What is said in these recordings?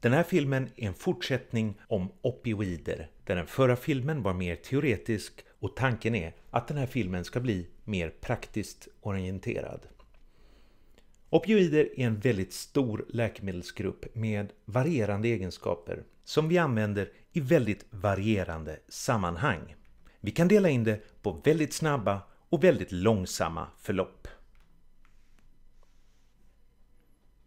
Den här filmen är en fortsättning om opioider där den förra filmen var mer teoretisk och tanken är att den här filmen ska bli mer praktiskt orienterad. Opioider är en väldigt stor läkemedelsgrupp med varierande egenskaper som vi använder i väldigt varierande sammanhang. Vi kan dela in det på väldigt snabba och väldigt långsamma förlopp.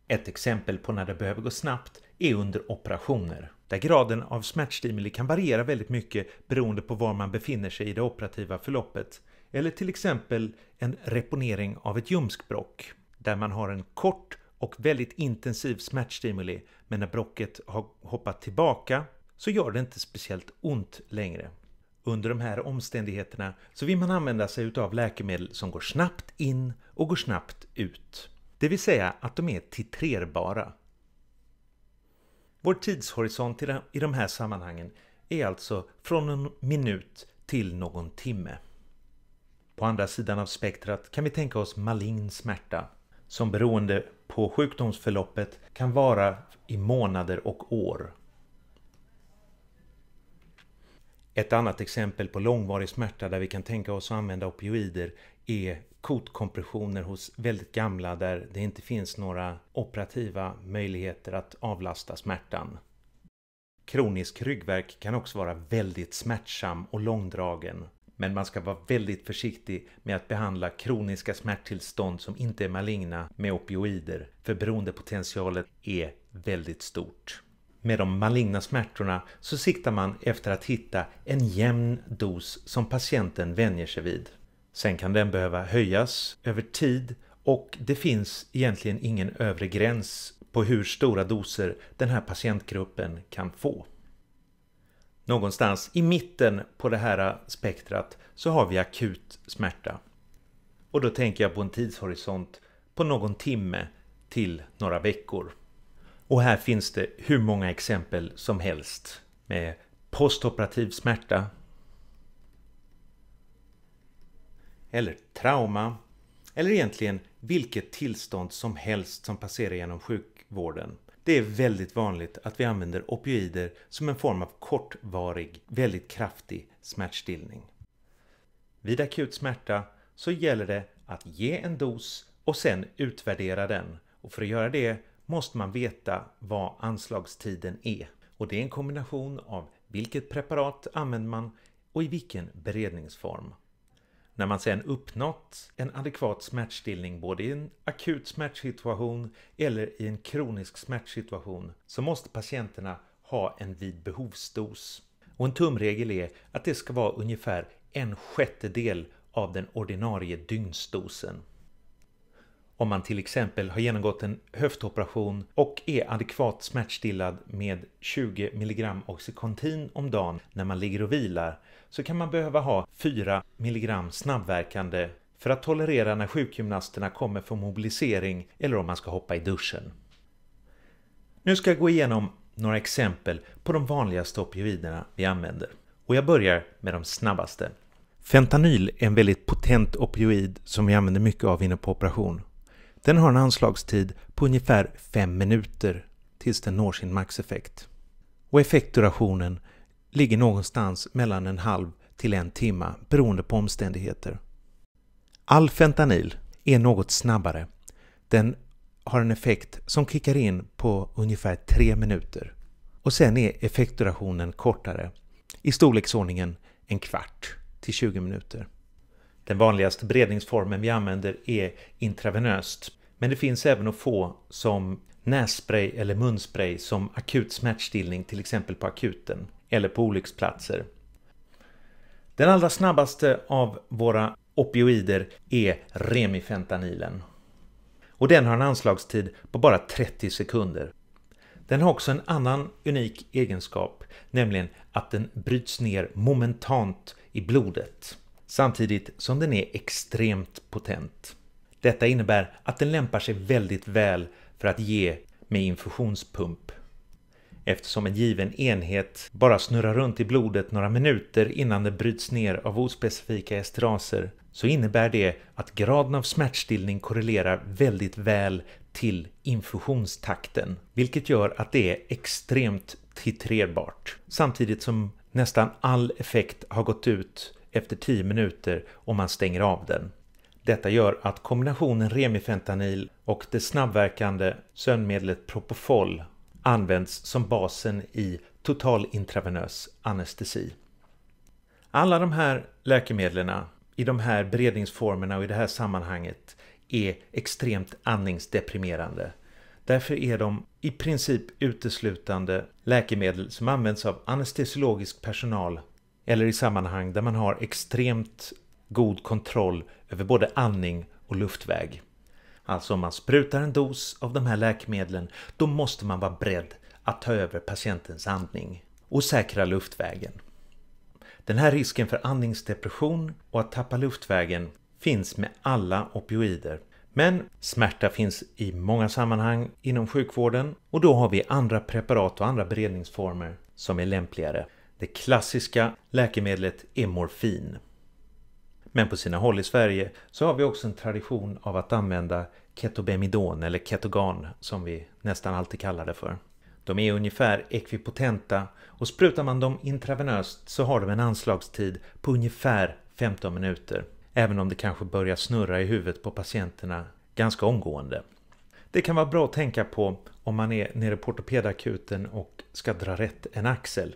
Ett exempel på när det behöver gå snabbt är under operationer där graden av smärtstimuli kan variera väldigt mycket beroende på var man befinner sig i det operativa förloppet. Eller till exempel en reponering av ett ljumskbråck där man har en kort och väldigt intensiv smärtstimuli men när brocket har hoppat tillbaka så gör det inte speciellt ont längre. Under de här omständigheterna så vill man använda sig utav läkemedel som går snabbt in och går snabbt ut. Det vill säga att de är titrerbara. Vår tidshorisont i de här sammanhangen är alltså från en minut till någon timme. På andra sidan av spektrat kan vi tänka oss malign smärta som beroende på sjukdomsförloppet kan vara i månader och år. Ett annat exempel på långvarig smärta där vi kan tänka oss att använda opioider är kotkompressioner hos väldigt gamla där det inte finns några operativa möjligheter att avlasta smärtan. Kronisk ryggverk kan också vara väldigt smärtsam och långdragen. Men man ska vara väldigt försiktig med att behandla kroniska smärttillstånd som inte är maligna med opioider, för beroendepotentialet är väldigt stort. Med de maligna smärtorna så siktar man efter att hitta en jämn dos som patienten vänjer sig vid. Sen kan den behöva höjas över tid och det finns egentligen ingen övre gräns på hur stora doser den här patientgruppen kan få. Någonstans i mitten på det här spektrat så har vi akut smärta. Och då tänker jag på en tidshorisont på någon timme till några veckor. Och här finns det hur många exempel som helst med postoperativ smärta eller trauma eller egentligen vilket tillstånd som helst som passerar genom sjukvården. Det är väldigt vanligt att vi använder opioider som en form av kortvarig, väldigt kraftig smärtstillning. Vid akut smärta så gäller det att ge en dos och sen utvärdera den och för att göra det måste man veta vad anslagstiden är. Och det är en kombination av vilket preparat använder man och i vilken beredningsform. När man sedan uppnått en adekvat smärtstillning både i en akut smärtsituation eller i en kronisk smärtsituation så måste patienterna ha en vid behovsdos. Och en tumregel är att det ska vara ungefär en sjättedel av den ordinarie dygnsdosen om man till exempel har genomgått en höftoperation och är adekvat smärtstillad med 20 mg Oxycontin om dagen när man ligger och vilar så kan man behöva ha 4 mg snabbverkande för att tolerera när sjukgymnasterna kommer för mobilisering eller om man ska hoppa i duschen. Nu ska jag gå igenom några exempel på de vanligaste opioiderna vi använder. Och jag börjar med de snabbaste. Fentanyl är en väldigt potent opioid som vi använder mycket av inne på operation den har en anslagstid på ungefär 5 minuter tills den når sin maxeffekt. Och effektdurationen ligger någonstans mellan en halv till en timma beroende på omständigheter. All fentanyl är något snabbare. Den har en effekt som kickar in på ungefär 3 minuter. Och sen är effektdurationen kortare, i storleksordningen en kvart till 20 minuter. Den vanligaste beredningsformen vi använder är intravenöst. Men det finns även att få som nässpray eller munspray som akut smärtstillning till exempel på akuten eller på olycksplatser. Den allra snabbaste av våra opioider är remifentanilen. Och den har en anslagstid på bara 30 sekunder. Den har också en annan unik egenskap, nämligen att den bryts ner momentant i blodet samtidigt som den är extremt potent. Detta innebär att den lämpar sig väldigt väl för att ge med infusionspump. Eftersom en given enhet bara snurrar runt i blodet några minuter innan den bryts ner av ospecifika esteraser så innebär det att graden av smärtstillning korrelerar väldigt väl till infusionstakten, vilket gör att det är extremt titrerbart. Samtidigt som nästan all effekt har gått ut efter 10 minuter om man stänger av den. Detta gör att kombinationen remifentanil och det snabbverkande sömnmedlet Propofol används som basen i total intravenös anestesi. Alla de här läkemedlen i de här beredningsformerna och i det här sammanhanget är extremt andningsdeprimerande. Därför är de i princip uteslutande läkemedel som används av anestesiologisk personal eller i sammanhang där man har extremt god kontroll över både andning och luftväg. Alltså om man sprutar en dos av de här läkemedlen, då måste man vara beredd att ta över patientens andning och säkra luftvägen. Den här risken för andningsdepression och att tappa luftvägen finns med alla opioider. Men smärta finns i många sammanhang inom sjukvården och då har vi andra preparat och andra beredningsformer som är lämpligare. Det klassiska läkemedlet är morfin. Men på sina håll i Sverige så har vi också en tradition av att använda ketobemidon eller ketogan som vi nästan alltid kallar det för. De är ungefär ekvipotenta och sprutar man dem intravenöst så har de en anslagstid på ungefär 15 minuter. Även om det kanske börjar snurra i huvudet på patienterna ganska omgående. Det kan vara bra att tänka på om man är nere på ortopedakuten och ska dra rätt en axel.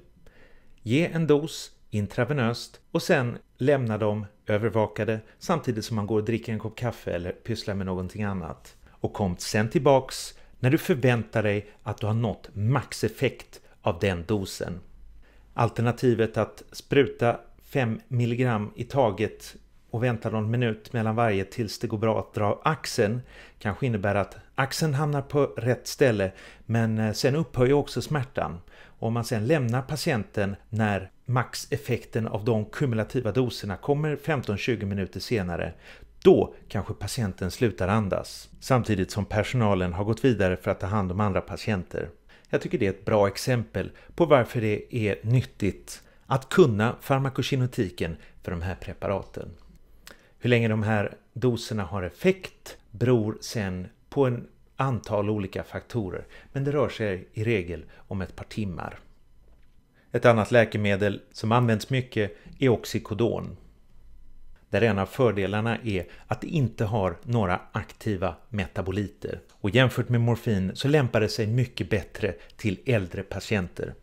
Ge en dos intravenöst och sen lämna dem övervakade samtidigt som man går och dricker en kopp kaffe eller pysslar med någonting annat. Och kom sen tillbaks när du förväntar dig att du har nått maxeffekt av den dosen. Alternativet att spruta 5 mg i taget och vänta någon minut mellan varje tills det går bra att dra axeln kanske innebär att axeln hamnar på rätt ställe men eh, sen upphör ju också smärtan. Om man sedan lämnar patienten när maxeffekten av de kumulativa doserna kommer 15-20 minuter senare, då kanske patienten slutar andas, samtidigt som personalen har gått vidare för att ta hand om andra patienter. Jag tycker det är ett bra exempel på varför det är nyttigt att kunna farmakokinetiken för de här preparaten. Hur länge de här doserna har effekt beror sen på en antal olika faktorer, men det rör sig i regel om ett par timmar. Ett annat läkemedel som används mycket är oxykodon. Där en av fördelarna är att det inte har några aktiva metaboliter och jämfört med morfin så lämpar det sig mycket bättre till äldre patienter.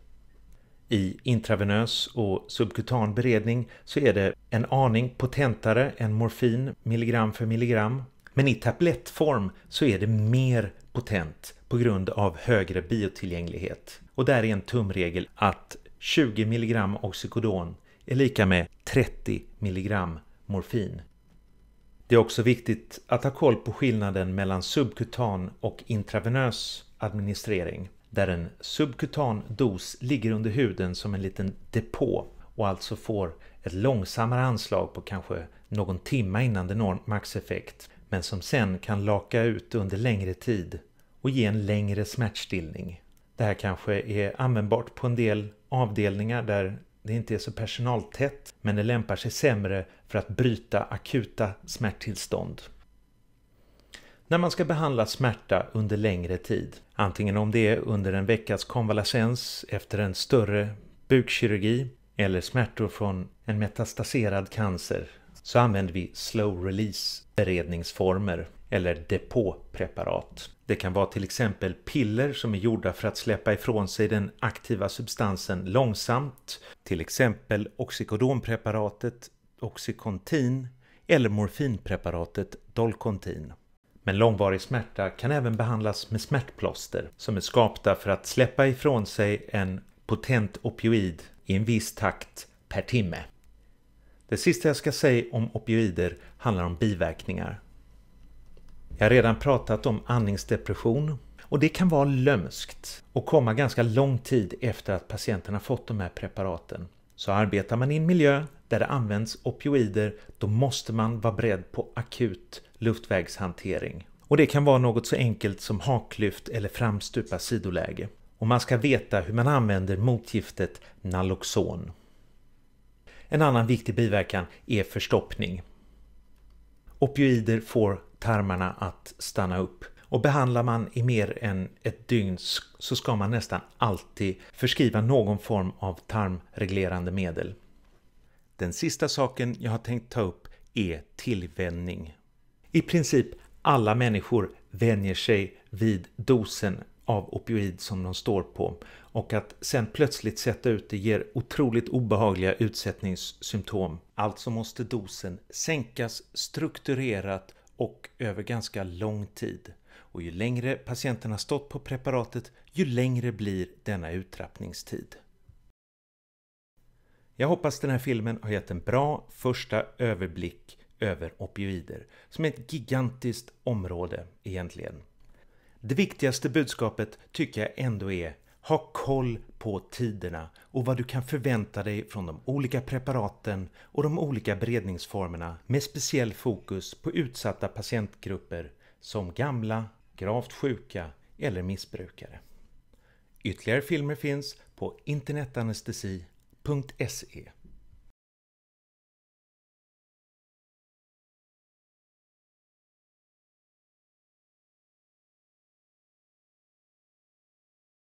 I intravenös och subkutan beredning så är det en aning potentare än morfin milligram för milligram men i tablettform så är det mer potent på grund av högre biotillgänglighet. Och där är en tumregel att 20 mg oxycodon är lika med 30 mg morfin. Det är också viktigt att ha koll på skillnaden mellan subkutan och intravenös administrering där en subkutan dos ligger under huden som en liten depå och alltså får ett långsammare anslag på kanske någon timme innan det når maxeffekt men som sen kan laka ut under längre tid och ge en längre smärtstillning. Det här kanske är användbart på en del avdelningar där det inte är så personaltätt men det lämpar sig sämre för att bryta akuta smärttillstånd. När man ska behandla smärta under längre tid, antingen om det är under en veckas konvalescens efter en större bukkirurgi eller smärtor från en metastaserad cancer så använder vi slow release beredningsformer eller depåpreparat. Det kan vara till exempel piller som är gjorda för att släppa ifrån sig den aktiva substansen långsamt, till exempel oxykodonpreparatet Oxycontin eller morfinpreparatet Dolcontin. Men långvarig smärta kan även behandlas med smärtplåster som är skapta för att släppa ifrån sig en potent opioid i en viss takt per timme. Det sista jag ska säga om opioider handlar om biverkningar. Jag har redan pratat om andningsdepression och det kan vara lömskt och komma ganska lång tid efter att patienten har fått de här preparaten. Så arbetar man i en miljö där det används opioider då måste man vara beredd på akut luftvägshantering. Och det kan vara något så enkelt som haklyft eller framstupa sidoläge. Och man ska veta hur man använder motgiftet Naloxon. En annan viktig biverkan är förstoppning. Opioider får tarmarna att stanna upp och behandlar man i mer än ett dygn så ska man nästan alltid förskriva någon form av tarmreglerande medel. Den sista saken jag har tänkt ta upp är tillvänjning. I princip alla människor vänjer sig vid dosen av opioid som de står på och att sen plötsligt sätta ut det ger otroligt obehagliga utsättningssymptom. Alltså måste dosen sänkas strukturerat och över ganska lång tid. Och ju längre patienten har stått på preparatet, ju längre blir denna uttrappningstid. Jag hoppas den här filmen har gett en bra första överblick över opioider, som är ett gigantiskt område egentligen. Det viktigaste budskapet tycker jag ändå är ha koll på tiderna och vad du kan förvänta dig från de olika preparaten och de olika beredningsformerna med speciell fokus på utsatta patientgrupper som gamla, gravt sjuka eller missbrukare. Ytterligare filmer finns på internetanestesi.se